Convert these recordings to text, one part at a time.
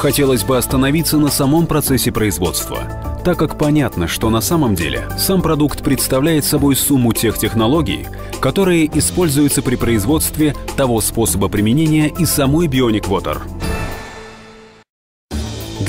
Хотелось бы остановиться на самом процессе производства, так как понятно, что на самом деле сам продукт представляет собой сумму тех технологий, которые используются при производстве того способа применения и самой Bionic Water –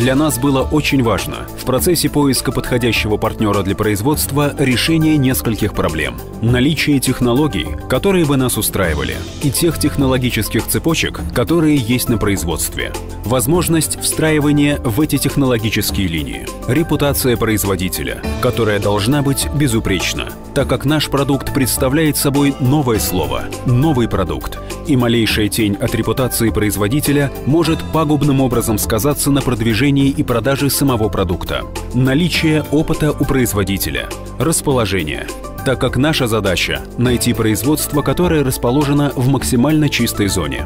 для нас было очень важно в процессе поиска подходящего партнера для производства решение нескольких проблем. Наличие технологий, которые бы нас устраивали, и тех технологических цепочек, которые есть на производстве. Возможность встраивания в эти технологические линии. Репутация производителя, которая должна быть безупречна, так как наш продукт представляет собой новое слово, новый продукт, и малейшая тень от репутации производителя может пагубным образом сказаться на продвижении и продаже самого продукта. Наличие опыта у производителя. Расположение так как наша задача – найти производство, которое расположено в максимально чистой зоне.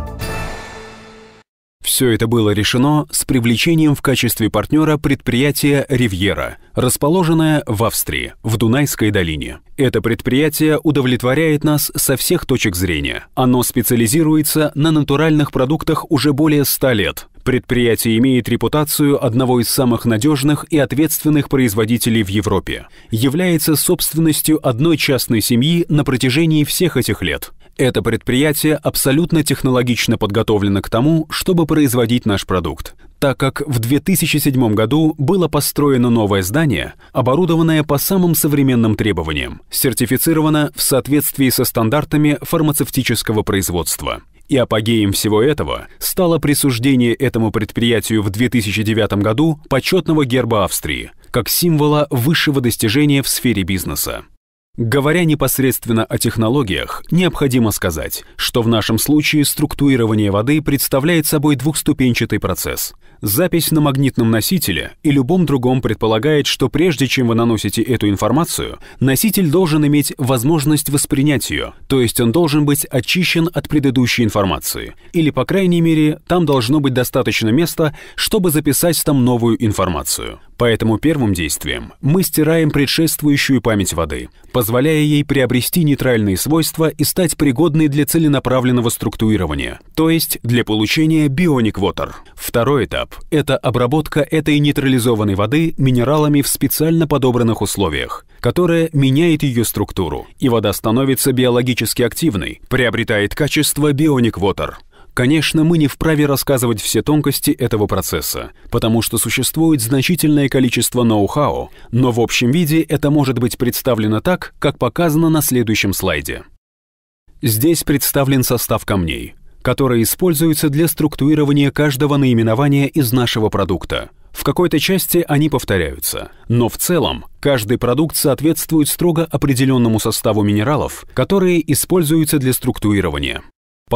Все это было решено с привлечением в качестве партнера предприятия «Ривьера», расположенное в Австрии, в Дунайской долине. Это предприятие удовлетворяет нас со всех точек зрения. Оно специализируется на натуральных продуктах уже более 100 лет. Предприятие имеет репутацию одного из самых надежных и ответственных производителей в Европе. Является собственностью одной частной семьи на протяжении всех этих лет – это предприятие абсолютно технологично подготовлено к тому, чтобы производить наш продукт, так как в 2007 году было построено новое здание, оборудованное по самым современным требованиям, сертифицировано в соответствии со стандартами фармацевтического производства. И апогеем всего этого стало присуждение этому предприятию в 2009 году почетного герба Австрии, как символа высшего достижения в сфере бизнеса. Говоря непосредственно о технологиях, необходимо сказать, что в нашем случае структурирование воды представляет собой двухступенчатый процесс. Запись на магнитном носителе и любом другом предполагает, что прежде чем вы наносите эту информацию, носитель должен иметь возможность воспринять ее, то есть он должен быть очищен от предыдущей информации, или, по крайней мере, там должно быть достаточно места, чтобы записать там новую информацию. Поэтому первым действием мы стираем предшествующую память воды, позволяя ей приобрести нейтральные свойства и стать пригодной для целенаправленного структурирования, то есть для получения Bionic Water. Второй этап это обработка этой нейтрализованной воды минералами в специально подобранных условиях, которая меняет ее структуру, и вода становится биологически активной, приобретает качество бионик Water. Конечно, мы не вправе рассказывать все тонкости этого процесса, потому что существует значительное количество ноу-хау, но в общем виде это может быть представлено так, как показано на следующем слайде. Здесь представлен состав камней – которые используются для структурирования каждого наименования из нашего продукта. В какой-то части они повторяются, но в целом каждый продукт соответствует строго определенному составу минералов, которые используются для структурирования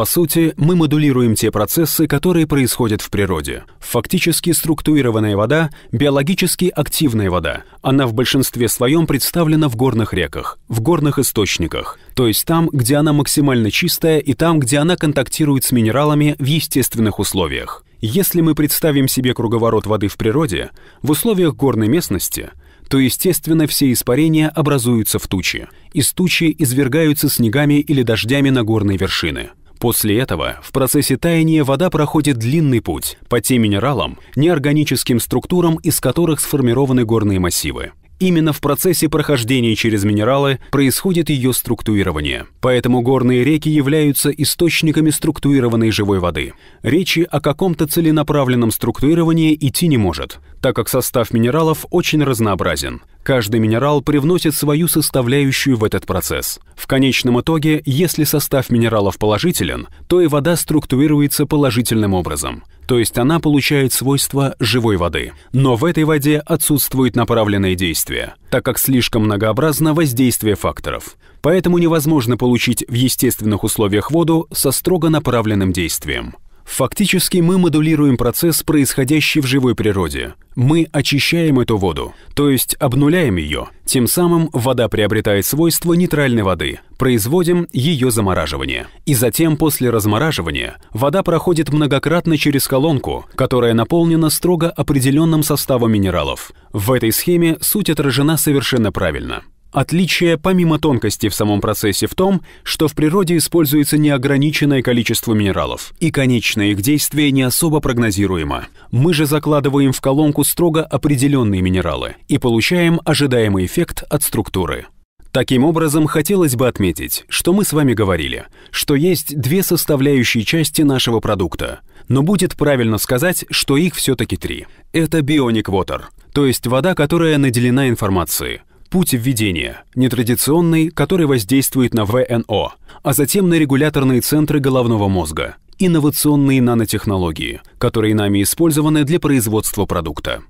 по сути, мы модулируем те процессы, которые происходят в природе. Фактически структурированная вода – биологически активная вода. Она в большинстве своем представлена в горных реках, в горных источниках, то есть там, где она максимально чистая и там, где она контактирует с минералами в естественных условиях. Если мы представим себе круговорот воды в природе, в условиях горной местности – то, естественно, все испарения образуются в тучи. Из тучи извергаются снегами или дождями на горные вершины. После этого в процессе таяния вода проходит длинный путь по тем минералам, неорганическим структурам, из которых сформированы горные массивы. Именно в процессе прохождения через минералы происходит ее структурирование. Поэтому горные реки являются источниками структурированной живой воды. Речи о каком-то целенаправленном структурировании идти не может, так как состав минералов очень разнообразен. Каждый минерал привносит свою составляющую в этот процесс. В конечном итоге, если состав минералов положителен, то и вода структурируется положительным образом. То есть она получает свойства живой воды. Но в этой воде отсутствует направленное действие воздействия, так как слишком многообразно воздействие факторов. Поэтому невозможно получить в естественных условиях воду со строго направленным действием. Фактически мы модулируем процесс, происходящий в живой природе. Мы очищаем эту воду, то есть обнуляем ее. Тем самым вода приобретает свойство нейтральной воды. Производим ее замораживание. И затем после размораживания вода проходит многократно через колонку, которая наполнена строго определенным составом минералов. В этой схеме суть отражена совершенно правильно. Отличие помимо тонкости в самом процессе в том, что в природе используется неограниченное количество минералов, и конечное их действие не особо прогнозируемо. Мы же закладываем в колонку строго определенные минералы и получаем ожидаемый эффект от структуры. Таким образом, хотелось бы отметить, что мы с вами говорили, что есть две составляющие части нашего продукта, но будет правильно сказать, что их все-таки три. Это Bionic Water, то есть вода, которая наделена информацией, путь введения, нетрадиционный, который воздействует на ВНО, а затем на регуляторные центры головного мозга, инновационные нанотехнологии, которые нами использованы для производства продукта.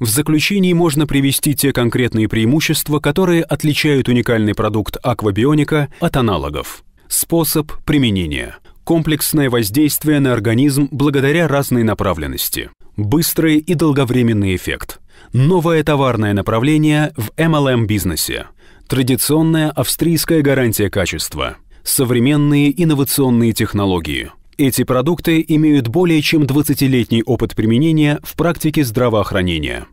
В заключении можно привести те конкретные преимущества, которые отличают уникальный продукт аквабионика от аналогов. Способ применения. Комплексное воздействие на организм благодаря разной направленности. Быстрый и долговременный эффект – Новое товарное направление в MLM-бизнесе. Традиционная австрийская гарантия качества. Современные инновационные технологии. Эти продукты имеют более чем 20-летний опыт применения в практике здравоохранения.